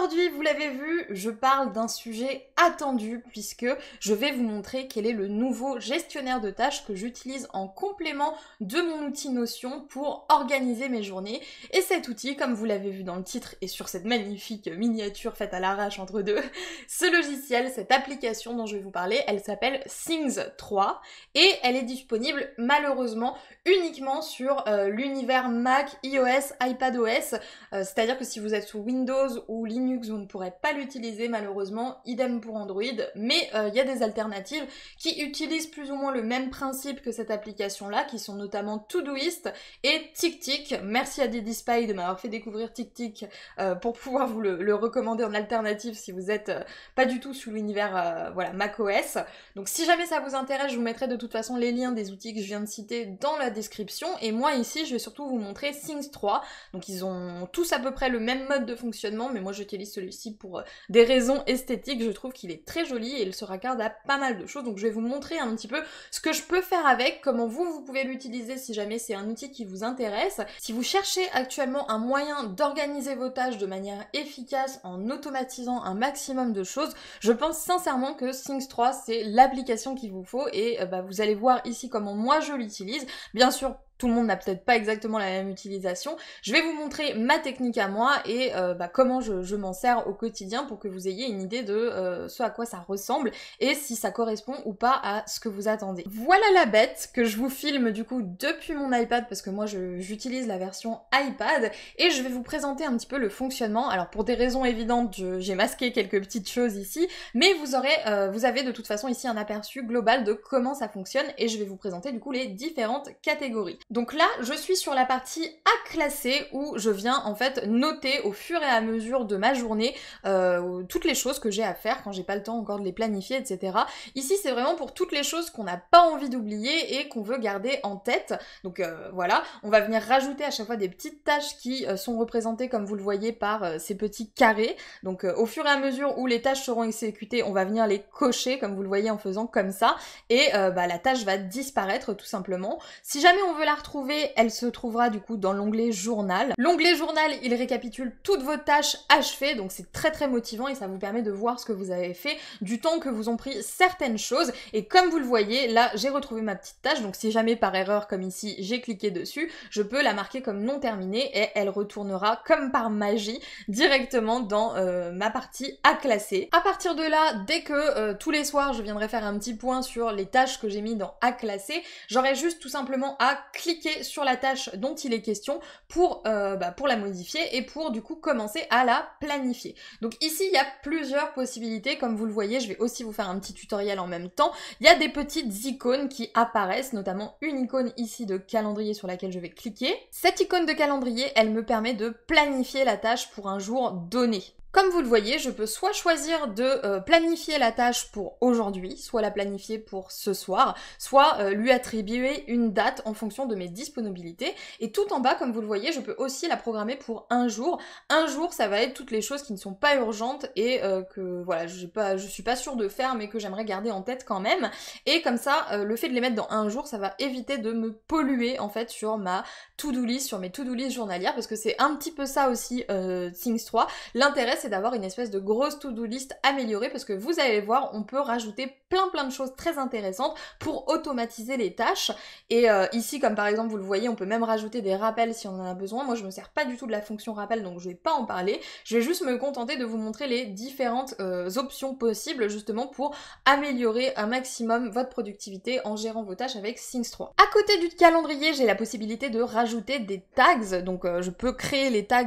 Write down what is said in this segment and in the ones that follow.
Aujourd'hui, vous l'avez vu, je parle d'un sujet attendu puisque je vais vous montrer quel est le nouveau gestionnaire de tâches que j'utilise en complément de mon outil Notion pour organiser mes journées. Et cet outil, comme vous l'avez vu dans le titre et sur cette magnifique miniature faite à l'arrache entre deux, ce logiciel, cette application dont je vais vous parler, elle s'appelle Things 3 et elle est disponible malheureusement uniquement sur euh, l'univers Mac, iOS, iPadOS. Euh, c'est-à-dire que si vous êtes sous Windows ou Linux, vous ne pourrez pas l'utiliser malheureusement, idem pour Android, mais euh, il y a des alternatives qui utilisent plus ou moins le même principe que cette application-là, qui sont notamment Todoist et TickTick. Merci à Didi Spy de m'avoir fait découvrir TickTick euh, pour pouvoir vous le, recommander en alternative si vous êtes euh, pas du tout sous l'univers voilà, macOS. Donc si jamais ça vous intéresse, je vous mettrai de toute façon les liens des outils que je viens de citer dans la description. Et moi ici, je vais surtout vous montrer Things 3. Donc ils ont tous à peu près le même mode de fonctionnement, mais moi je celui-ci pour euh, des raisons esthétiques. Je trouve qu'il est très joli et il se raccorde à pas mal de choses. Donc je vais vous montrer un petit peu ce que je peux faire avec, comment vous, vous pouvez l'utiliser si jamais c'est un outil qui vous intéresse. Si vous cherchez actuellement un moyen d'organiser vos tâches de manière efficace en automatisant un maximum de choses, je pense sincèrement que Things 3 c'est l'application qu'il vous faut et euh, bah, vous allez voir ici comment moi je l'utilise. Bien sûr, tout le monde n'a peut-être pas exactement la même utilisation. Je vais vous montrer ma technique à moi et euh, bah, comment je, m'en sers au quotidien pour que vous ayez une idée de euh, ce à quoi ça ressemble et si ça correspond ou pas à ce que vous attendez. Voilà la bête que je vous filme du coup depuis mon iPad parce que moi j'utilise la version iPad et je vais vous présenter un petit peu le fonctionnement. Alors pour des raisons évidentes, j'ai masqué quelques petites choses ici, mais vous aurez, euh, vous avez de toute façon ici un aperçu global de comment ça fonctionne et je vais vous présenter du coup les différentes catégories. Donc là, je suis sur la partie à classer où je viens en fait noter au fur et à mesure de ma journée euh, toutes les choses que j'ai à faire quand j'ai pas le temps encore de les planifier, etc. Ici, c'est vraiment pour toutes les choses qu'on n'a pas envie d'oublier et qu'on veut garder en tête. Donc euh, voilà, on va venir rajouter à chaque fois des petites tâches qui euh, sont représentées comme vous le voyez par ces petits carrés. Donc au fur et à mesure où les tâches seront exécutées, on va venir les cocher comme vous le voyez en faisant comme ça et bah, la tâche va disparaître tout simplement. Si jamais on veut la retrouver, elle se trouvera du coup dans l'onglet journal. L'onglet journal, il récapitule toutes vos tâches achevées, donc c'est très très motivant et ça vous permet de voir ce que vous avez fait, du temps que vous ont pris certaines choses. Et comme vous le voyez, là, j'ai retrouvé ma petite tâche, donc si jamais par erreur, comme ici, j'ai cliqué dessus, je peux la marquer comme non terminée et elle retournera comme par magie directement dans euh, ma partie à classer. À partir de là, dès que euh, tous les soirs, je viendrai faire un petit point sur les tâches que j'ai mis dans à classer, j'aurai juste tout simplement à cliquer sur la tâche dont il est question pour, euh, bah, pour la modifier et pour du coup commencer à la planifier. Donc ici, il y a plusieurs possibilités. Comme vous le voyez, je vais aussi vous faire un petit tutoriel en même temps. Il y a des petites icônes qui apparaissent, notamment une icône ici de calendrier sur laquelle je vais cliquer. Cette icône de calendrier, elle me permet de planifier la tâche pour un jour donné. Comme vous le voyez, je peux soit choisir de euh, planifier la tâche pour aujourd'hui, soit la planifier pour ce soir, soit euh, lui attribuer une date en fonction de mes disponibilités. Et tout en bas, comme vous le voyez, je peux aussi la programmer pour un jour. Un jour, ça va être toutes les choses qui ne sont pas urgentes et euh, que voilà, je pas, suis pas sûre de faire, mais que j'aimerais garder en tête quand même. Et comme ça, le fait de les mettre dans un jour, ça va éviter de me polluer en fait sur ma to-do list, sur mes to-do list journalières, parce que c'est un petit peu ça aussi Things 3. L'intérêt c'est d'avoir une espèce de grosse to-do list améliorée parce que vous allez voir, on peut rajouter plein plein de choses très intéressantes pour automatiser les tâches. Et euh, ici, comme par exemple, vous le voyez, on peut même rajouter des rappels si on en a besoin. Moi, je me sers pas du tout de la fonction rappel, donc je vais pas en parler. Je vais juste me contenter de vous montrer les différentes euh, options possibles justement pour améliorer un maximum votre productivité en gérant vos tâches avec Things 3. À côté du calendrier, j'ai la possibilité de rajouter des tags. Donc, euh, je peux créer les tags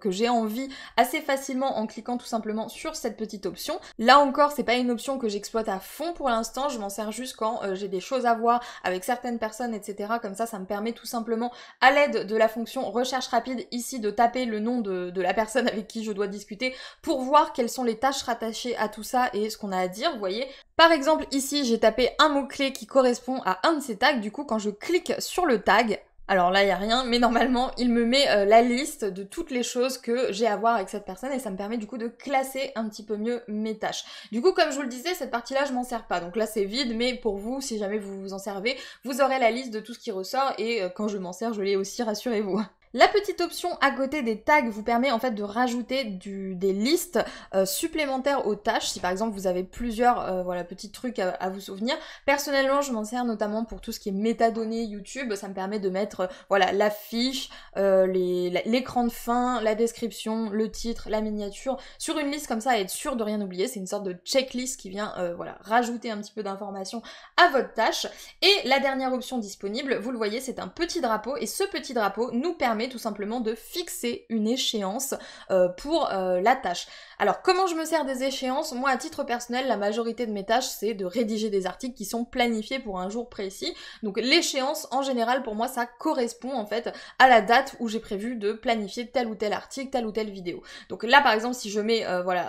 que j'ai envie assez facilement en cliquant tout simplement sur cette petite option. Là encore, c'est pas une option que j'exploite à fond pour l'instant, je m'en sers juste quand euh, j'ai des choses à voir avec certaines personnes, etc. Comme ça, ça me permet tout simplement à l'aide de la fonction recherche rapide ici de taper le nom de, de la personne avec qui je dois discuter pour voir quelles sont les tâches rattachées à tout ça et ce qu'on a à dire, vous voyez. Par exemple, ici, j'ai tapé un mot-clé qui correspond à un de ces tags. Du coup, quand je clique sur le tag, alors là, il n'y a rien, mais normalement, il me met euh, la liste de toutes les choses que j'ai à voir avec cette personne et ça me permet du coup de classer un petit peu mieux mes tâches. Du coup, comme je vous le disais, cette partie-là, je m'en sers pas. Donc là, c'est vide, mais pour vous, si jamais vous vous en servez, vous aurez la liste de tout ce qui ressort et euh, quand je m'en sers, je l'ai aussi, rassurez-vous. La petite option à côté des tags vous permet en fait de rajouter des listes euh, supplémentaires aux tâches. Si par exemple vous avez plusieurs euh, voilà, petits trucs à, vous souvenir. Personnellement, je m'en sers notamment pour tout ce qui est métadonnées YouTube. Ça me permet de mettre euh, voilà la fiche, l'écran de fin, la description, le titre, la miniature sur une liste comme ça et être sûr de rien oublier. C'est une sorte de checklist qui vient voilà rajouter un petit peu d'informations à votre tâche. Et la dernière option disponible, vous le voyez, c'est un petit drapeau et ce petit drapeau nous permet tout simplement de fixer une échéance euh, pour euh, la tâche. Alors comment je me sers des échéances Moi à titre personnel, la majorité de mes tâches c'est de rédiger des articles qui sont planifiés pour un jour précis. Donc l'échéance en général pour moi ça correspond en fait à la date où j'ai prévu de planifier tel ou tel article, telle ou telle vidéo. Donc là par exemple si je mets euh, voilà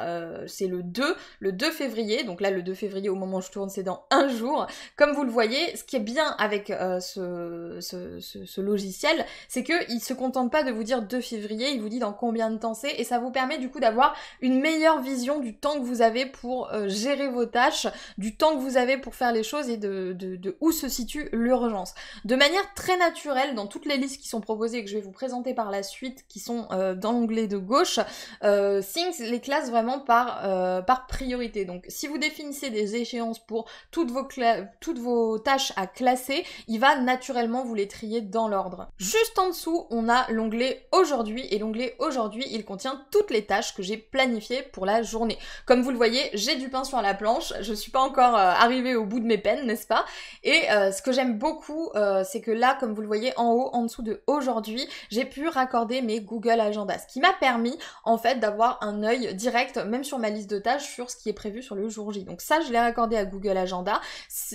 c'est le 2, le 2 février, donc là le 2 février au moment où je tourne c'est dans un jour. Comme vous le voyez, ce qui est bien avec ce, logiciel, c'est qu'il se contente pas de vous dire 2 février, il vous dit dans combien de temps c'est et ça vous permet du coup d'avoir une meilleure vision du temps que vous avez pour euh, gérer vos tâches, du temps que vous avez pour faire les choses et de, où se situe l'urgence. De manière très naturelle, dans toutes les listes qui sont proposées et que je vais vous présenter par la suite, qui sont euh, dans l'onglet de gauche, euh, Things les classe vraiment par, par priorité. Donc si vous définissez des échéances pour toutes vos, toutes vos tâches à classer, il va naturellement vous les trier dans l'ordre. Juste en dessous, on on a l'onglet aujourd'hui et l'onglet aujourd'hui il contient toutes les tâches que j'ai planifiées pour la journée. Comme vous le voyez, j'ai du pain sur la planche, je suis pas encore arrivé euh, arrivée au bout de mes peines, n'est-ce pas Et euh, ce que j'aime beaucoup, euh, c'est que là, comme vous le voyez en haut, en dessous de aujourd'hui, j'ai pu raccorder mes Google Agenda, ce qui m'a permis en fait d'avoir un œil direct, même sur ma liste de tâches, sur ce qui est prévu sur le jour J. Donc ça, je l'ai raccordé à Google Agenda.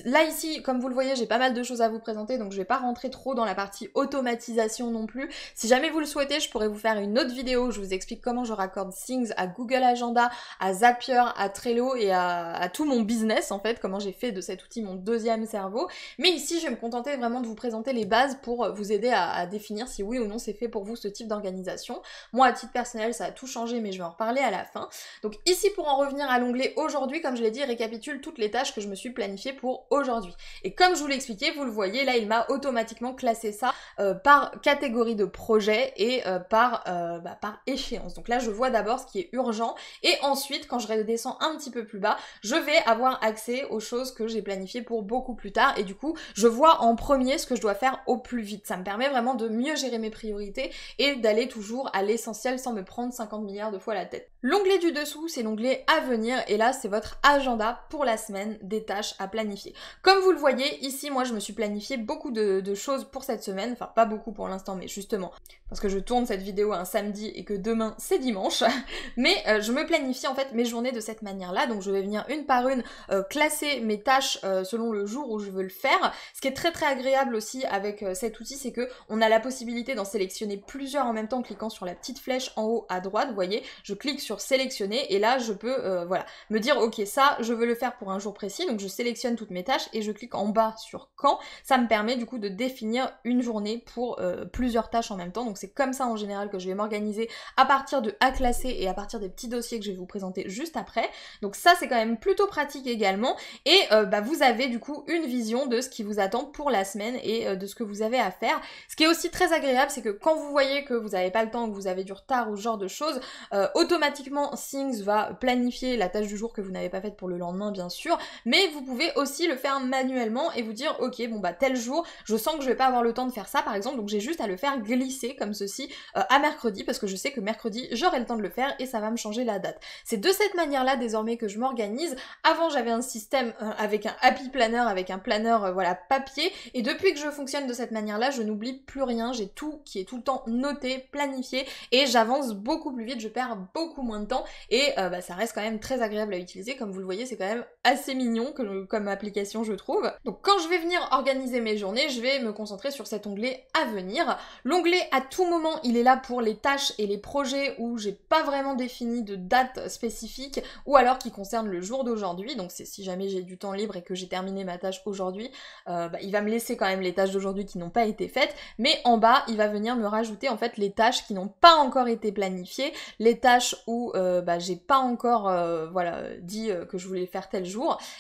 Là ici, comme vous le voyez, j'ai pas mal de choses à vous présenter, donc je vais pas rentrer trop dans la partie automatisation non plus. Si jamais vous le souhaitez, je pourrais vous faire une autre vidéo où je vous explique comment je raccorde Things à Google Agenda, à Zapier, à Trello et à, tout mon business en fait, comment j'ai fait de cet outil mon deuxième cerveau. Mais ici, je vais me contenter vraiment de vous présenter les bases pour vous aider à, définir si oui ou non c'est fait pour vous ce type d'organisation. Moi, à titre personnel, ça a tout changé, mais je vais en reparler à la fin. Donc ici, pour en revenir à l'onglet aujourd'hui, comme je l'ai dit, récapitule toutes les tâches que je me suis planifiées pour aujourd'hui. Et comme je vous l'expliquais, vous le voyez, là, il m'a automatiquement classé ça euh, par catégorie de projet et euh, par, euh, bah, par échéance. Donc là, je vois d'abord ce qui est urgent et ensuite, quand je redescends un petit peu plus bas, je vais avoir accès aux choses que j'ai planifiées pour beaucoup plus tard et du coup, je vois en premier ce que je dois faire au plus vite. Ça me permet vraiment de mieux gérer mes priorités et d'aller toujours à l'essentiel sans me prendre 50 milliards de fois la tête. L'onglet du dessous, c'est l'onglet à venir et là, c'est votre agenda pour la semaine des tâches à planifier. Comme vous le voyez, ici, moi, je me suis planifié beaucoup de choses pour cette semaine, enfin pas beaucoup pour l'instant, mais justement parce que je tourne cette vidéo un samedi et que demain c'est dimanche. Mais euh, je me planifie en fait mes journées de cette manière-là. Donc je vais venir une par une euh, classer mes tâches euh, selon le jour où je veux le faire. Ce qui est très très agréable aussi avec cet outil, c'est que on a la possibilité d'en sélectionner plusieurs en même temps en cliquant sur la petite flèche en haut à droite. Vous voyez, je clique sur sélectionner et là je peux voilà me dire ok ça je veux le faire pour un jour précis. Donc je sélectionne toutes mes tâches et je clique en bas sur quand. Ça me permet du coup de définir une journée pour plusieurs tâches en même temps. Donc c'est comme ça en général que je vais m'organiser à partir de A classé et à partir des petits dossiers que je vais vous présenter juste après. Donc ça c'est quand même plutôt pratique également. Et euh, bah, vous avez du coup une vision de ce qui vous attend pour la semaine et euh, de ce que vous avez à faire. Ce qui est aussi très agréable, c'est que quand vous voyez que vous n'avez pas le temps, que vous avez du retard ou ce genre de choses, euh, automatiquement Things va planifier la tâche du jour que vous n'avez pas faite pour le lendemain bien sûr. Mais vous pouvez aussi le faire manuellement et vous dire ok bon bah tel jour je sens que je vais pas avoir le temps de faire ça par exemple donc j'ai juste à le faire glisser comme ceci euh, à mercredi parce que je sais que mercredi j'aurai le temps de le faire et ça va me changer la date. C'est de cette manière-là désormais que je m'organise. Avant j'avais un système euh, avec un happy planner, avec un planner euh, voilà papier et depuis que je fonctionne de cette manière-là, je n'oublie plus rien, j'ai tout qui est tout le temps noté, planifié et j'avance beaucoup plus vite, je perds beaucoup moins de temps et bah, ça reste quand même très agréable à utiliser comme vous le voyez, c'est quand même assez mignon comme application, je trouve. Donc quand je vais venir organiser mes journées, je vais me concentrer sur cet onglet à venir. L'onglet à tout moment, il est là pour les tâches et les projets où j'ai pas vraiment défini de date spécifique ou alors qui concerne le jour d'aujourd'hui. Donc c'est si jamais j'ai du temps libre et que j'ai terminé ma tâche aujourd'hui, euh, bah, il va me laisser quand même les tâches d'aujourd'hui qui n'ont pas été faites. Mais en bas, il va venir me rajouter en fait les tâches qui n'ont pas encore été planifiées, les tâches où euh, bah, j'ai pas encore euh, voilà dit que je voulais faire tel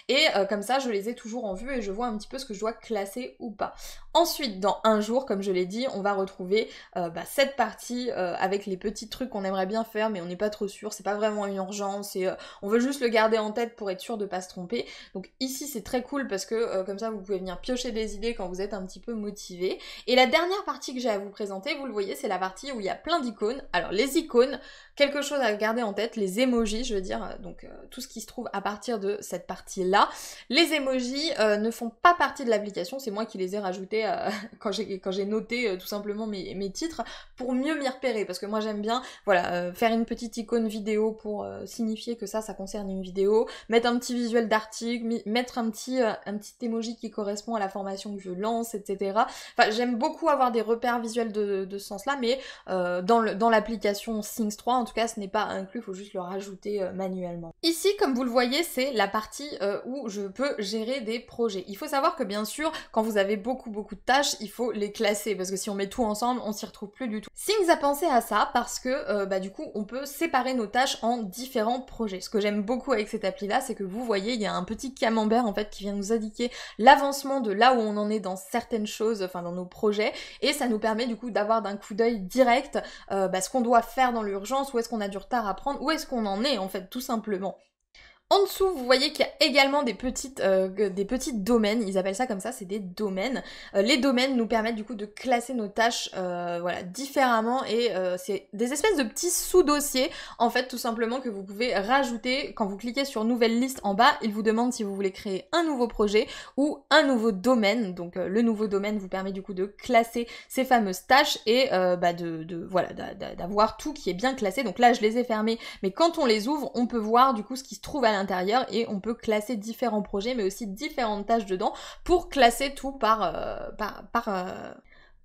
et euh, comme ça, je les ai toujours en vue et je vois un petit peu ce que je dois classer ou pas. Ensuite, dans un jour, comme je l'ai dit, on va retrouver euh, bah, cette partie euh, avec les petits trucs qu'on aimerait bien faire, mais on n'est pas trop sûr, c'est pas vraiment une urgence, et euh, on veut juste le garder en tête pour être sûr de ne pas se tromper. Donc ici, c'est très cool parce que comme ça, vous pouvez venir piocher des idées quand vous êtes un petit peu motivé. Et la dernière partie que j'ai à vous présenter, vous le voyez, c'est la partie où il y a plein d'icônes. Alors les icônes, quelque chose à garder en tête, les emojis, je veux dire, donc tout ce qui se trouve à partir de cette partie-là. Les emojis ne font pas partie de l'application, c'est moi qui les ai rajoutés euh, quand j'ai noté euh, tout simplement mes, titres, pour mieux m'y repérer. Parce que moi j'aime bien voilà, euh, faire une petite icône vidéo pour signifier que ça, ça concerne une vidéo, mettre un petit visuel d'article, mettre un petit, un petit emoji qui correspond à la formation que je lance, etc. Enfin, j'aime beaucoup avoir des repères visuels de, ce sens-là, mais dans l'application dans Things 3, en tout cas, ce n'est pas inclus, il faut juste le rajouter manuellement. Ici, comme vous le voyez, c'est la partie où je peux gérer des projets. Il faut savoir que bien sûr, quand vous avez beaucoup, beaucoup de tâches, il faut les classer parce que si on met tout ensemble, on s'y retrouve plus du tout. Things a pensé à ça parce que euh, bah, du coup, on peut séparer nos tâches en différents projets. Ce que j'aime beaucoup avec cette appli là, c'est que vous voyez, il y a un petit camembert en fait qui vient nous indiquer l'avancement de là où on en est dans certaines choses, enfin dans nos projets, et ça nous permet du coup d'avoir d'un coup d'œil direct euh, bah, ce qu'on doit faire dans l'urgence, où est-ce qu'on a du retard à prendre, où est-ce qu'on en est en fait tout simplement. En dessous, vous voyez qu'il y a également des petites, euh, des petites domaines, ils appellent ça comme ça, c'est des domaines. Euh, les domaines nous permettent du coup de classer nos tâches euh, voilà, différemment et c'est des espèces de petits sous-dossiers en fait tout simplement que vous pouvez rajouter quand vous cliquez sur nouvelle liste en bas, il vous demande si vous voulez créer un nouveau projet ou un nouveau domaine. Donc le nouveau domaine vous permet du coup de classer ces fameuses tâches et bah, voilà d'avoir tout qui est bien classé. Donc là je les ai fermés, mais quand on les ouvre, on peut voir du coup ce qui se trouve à l'intérieur et on peut classer différents projets mais aussi différentes tâches dedans pour classer tout par, euh, euh,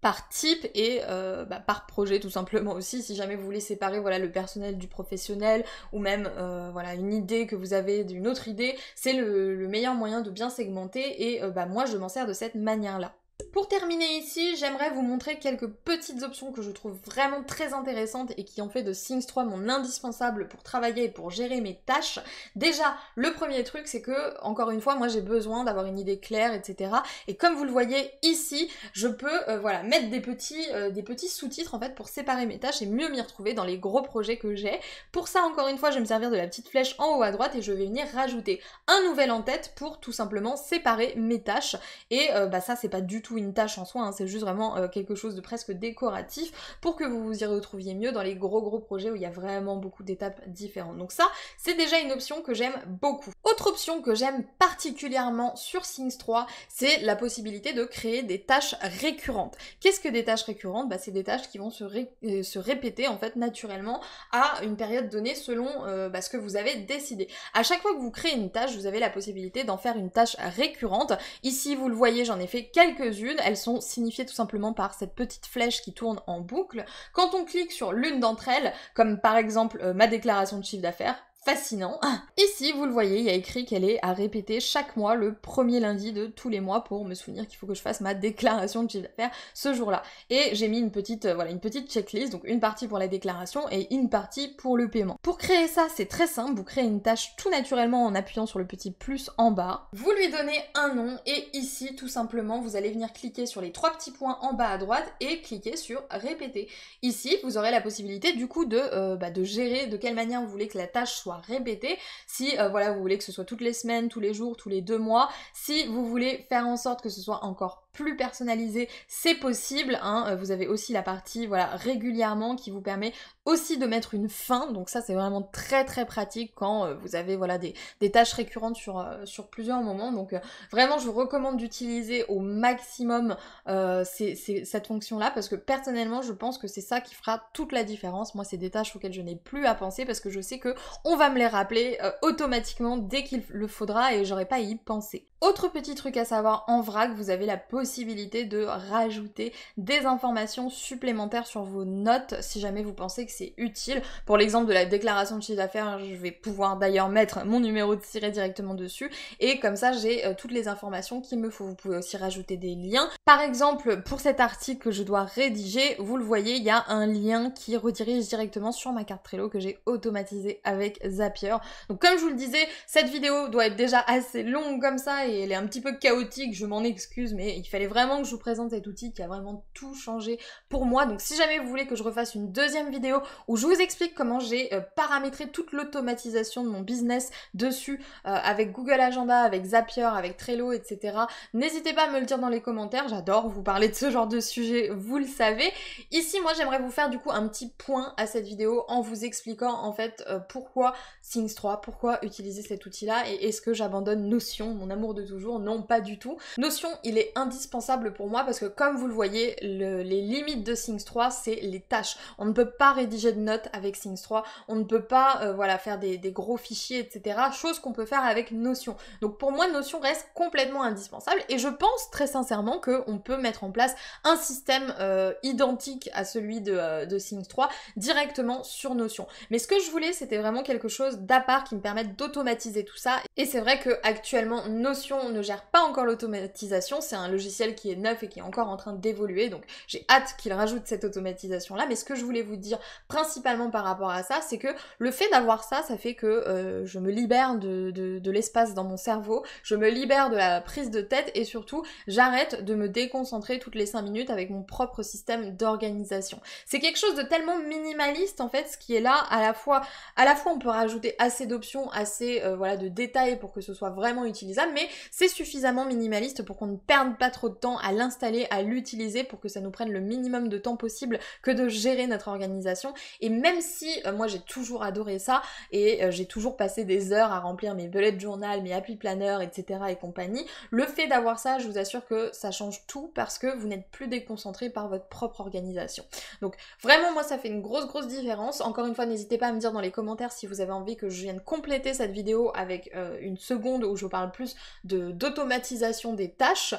par, type et euh, bah, par projet tout simplement aussi si jamais vous voulez séparer voilà le personnel du professionnel ou même voilà une idée que vous avez d'une autre idée c'est le, meilleur moyen de bien segmenter et bah, moi je m'en sers de cette manière là pour terminer ici, j'aimerais vous montrer quelques petites options que je trouve vraiment très intéressantes et qui ont fait de Things 3 mon indispensable pour travailler et pour gérer mes tâches. Déjà, le premier truc, c'est que, encore une fois, moi j'ai besoin d'avoir une idée claire, etc. Et comme vous le voyez ici, je peux euh, voilà, mettre des petits, euh, petits sous-titres en fait pour séparer mes tâches et mieux m'y retrouver dans les gros projets que j'ai. Pour ça, encore une fois, je vais me servir de la petite flèche en haut à droite et je vais venir rajouter un nouvel en-tête pour tout simplement séparer mes tâches. Et euh, bah ça, c'est pas du tout une tâche en soi, hein, c'est juste vraiment euh, quelque chose de presque décoratif pour que vous vous y retrouviez mieux dans les gros gros projets où il y a vraiment beaucoup d'étapes différentes. Donc ça, c'est déjà une option que j'aime beaucoup. Autre option que j'aime particulièrement sur Things 3, c'est la possibilité de créer des tâches récurrentes. Qu'est-ce que des tâches récurrentes bah, C'est des tâches qui vont euh, se, répéter en fait naturellement à une période donnée selon euh, bah, ce que vous avez décidé. À chaque fois que vous créez une tâche, vous avez la possibilité d'en faire une tâche récurrente. Ici, vous le voyez, j'en ai fait quelques elles sont signifiées tout simplement par cette petite flèche qui tourne en boucle. Quand on clique sur l'une d'entre elles, comme par exemple euh, ma déclaration de chiffre d'affaires, fascinant. Ici, vous le voyez, il y a écrit qu'elle est à répéter chaque mois le premier lundi de tous les mois pour me souvenir qu'il faut que je fasse ma déclaration de chiffre d'affaires ce jour-là. Et j'ai mis une petite, euh, voilà, une petite checklist, donc une partie pour la déclaration et une partie pour le paiement. Pour créer ça, c'est très simple, vous créez une tâche tout naturellement en appuyant sur le petit plus en bas. Vous lui donnez un nom et ici, tout simplement, vous allez venir cliquer sur les trois petits points en bas à droite et cliquer sur répéter. Ici, vous aurez la possibilité du coup de, euh, bah, de gérer de quelle manière vous voulez que la tâche soit soit répété. Si euh, voilà, vous voulez que ce soit toutes les semaines, tous les jours, tous les deux mois, si vous voulez faire en sorte que ce soit encore plus personnalisé, c'est possible. Hein. Euh, vous avez aussi la partie voilà régulièrement qui vous permet aussi de mettre une fin. Donc ça c'est vraiment très très pratique quand euh, vous avez voilà des, tâches récurrentes sur, euh, sur plusieurs moments. Donc vraiment je vous recommande d'utiliser au maximum cette fonction là parce que personnellement je pense que c'est ça qui fera toute la différence. Moi c'est des tâches auxquelles je n'ai plus à penser parce que je sais que on va me les rappeler automatiquement dès qu'il le faudra et j'aurai pas à y penser. Autre petit truc à savoir en vrac, vous avez la possibilité possibilité de rajouter des informations supplémentaires sur vos notes si jamais vous pensez que c'est utile. Pour l'exemple de la déclaration de chiffre d'affaires, je vais pouvoir d'ailleurs mettre mon numéro de tiré directement dessus et comme ça j'ai euh, toutes les informations qu'il me faut. Vous pouvez aussi rajouter des liens. Par exemple, pour cet article que je dois rédiger, vous le voyez, il y a un lien qui redirige directement sur ma carte Trello que j'ai automatisé avec Zapier. Donc comme je vous le disais, cette vidéo doit être déjà assez longue comme ça et elle est un petit peu chaotique, je m'en excuse mais il il fallait vraiment que je vous présente cet outil qui a vraiment tout changé pour moi. Donc si jamais vous voulez que je refasse une deuxième vidéo où je vous explique comment j'ai euh, paramétré toute l'automatisation de mon business dessus euh, avec Google Agenda, avec Zapier, avec Trello, etc. N'hésitez pas à me le dire dans les commentaires, j'adore vous parler de ce genre de sujet, vous le savez. Ici, moi j'aimerais vous faire du coup un petit point à cette vidéo en vous expliquant en fait euh, pourquoi Things 3, pourquoi utiliser cet outil-là et est-ce que j'abandonne Notion, mon amour de toujours Non, pas du tout. Notion, il est indispensable indispensable pour moi parce que comme vous le voyez, les limites de Things 3, c'est les tâches. On ne peut pas rédiger de notes avec Things 3, on ne peut pas euh, voilà, faire des, gros fichiers, etc. Chose qu'on peut faire avec Notion. Donc pour moi, Notion reste complètement indispensable et je pense très sincèrement qu'on peut mettre en place un système euh, identique à celui de, Things euh, 3 directement sur Notion. Mais ce que je voulais, c'était vraiment quelque chose d'à part qui me permette d'automatiser tout ça. Et c'est vrai que actuellement Notion ne gère pas encore l'automatisation, c'est un logiciel qui est neuf et qui est encore en train d'évoluer. Donc j'ai hâte qu'il rajoute cette automatisation là. Mais ce que je voulais vous dire principalement par rapport à ça, c'est que le fait d'avoir ça, ça fait que euh, je me libère de, l'espace dans mon cerveau, je me libère de la prise de tête et surtout j'arrête de me déconcentrer toutes les cinq minutes avec mon propre système d'organisation. C'est quelque chose de tellement minimaliste en fait, ce qui est là à la fois, à la fois on peut rajouter assez d'options, assez euh, voilà de détails pour que ce soit vraiment utilisable, mais c'est suffisamment minimaliste pour qu'on ne perde pas trop de temps à l'installer, à l'utiliser pour que ça nous prenne le minimum de temps possible que de gérer notre organisation. Et même si euh, moi j'ai toujours adoré ça et euh, j'ai toujours passé des heures à remplir mes bullet journal, mes applis planner, etc. et compagnie, le fait d'avoir ça, je vous assure que ça change tout parce que vous n'êtes plus déconcentré par votre propre organisation. Donc vraiment moi ça fait une grosse grosse différence. Encore une fois, n'hésitez pas à me dire dans les commentaires si vous avez envie que je vienne compléter cette vidéo avec euh, une seconde où je parle plus d'automatisation des tâches.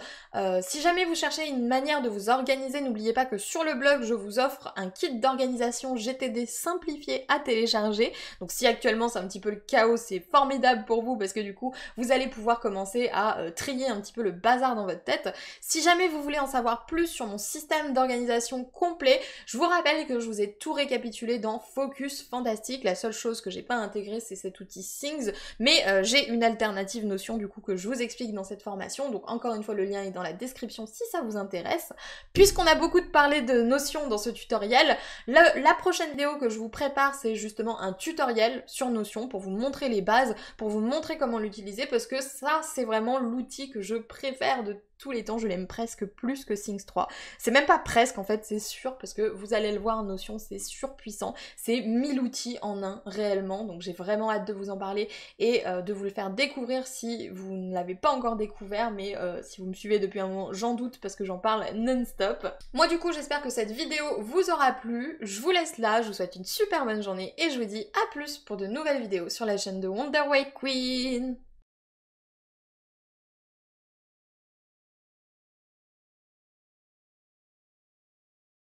Euh, si jamais vous cherchez une manière de vous organiser, n'oubliez pas que sur le blog, je vous offre un kit d'organisation GTD simplifié à télécharger. Donc si actuellement c'est un petit peu le chaos, c'est formidable pour vous parce que du coup, vous allez pouvoir commencer à euh, trier un petit peu le bazar dans votre tête. Si jamais vous voulez en savoir plus sur mon système d'organisation complet, je vous rappelle que je vous ai tout récapitulé dans Focus Fantastique. La seule chose que j'ai pas intégrée, c'est cet outil Things, mais euh, j'ai une alternative notion du coup que je vous explique dans cette formation. Donc encore une fois, le lien est dans la description si ça vous intéresse. Puisqu'on a beaucoup parlé de notions dans ce tutoriel, la prochaine vidéo que je vous prépare, c'est justement un tutoriel sur Notion pour vous montrer les bases, pour vous montrer comment l'utiliser, parce que ça, c'est vraiment l'outil que je préfère de tous les temps, je l'aime presque plus que Things 3. C'est même pas presque en fait, c'est sûr, parce que vous allez le voir, Notion, c'est surpuissant. C'est mille outils en un, réellement. Donc j'ai vraiment hâte de vous en parler et euh, de vous le faire découvrir si vous ne l'avez pas encore découvert, mais euh, si vous me suivez depuis un moment, j'en doute parce que j'en parle non-stop. Moi du coup, j'espère que cette vidéo vous aura plu. Je vous laisse là, je vous souhaite une super bonne journée et je vous dis à plus pour de nouvelles vidéos sur la chaîne de Wonderway Queen.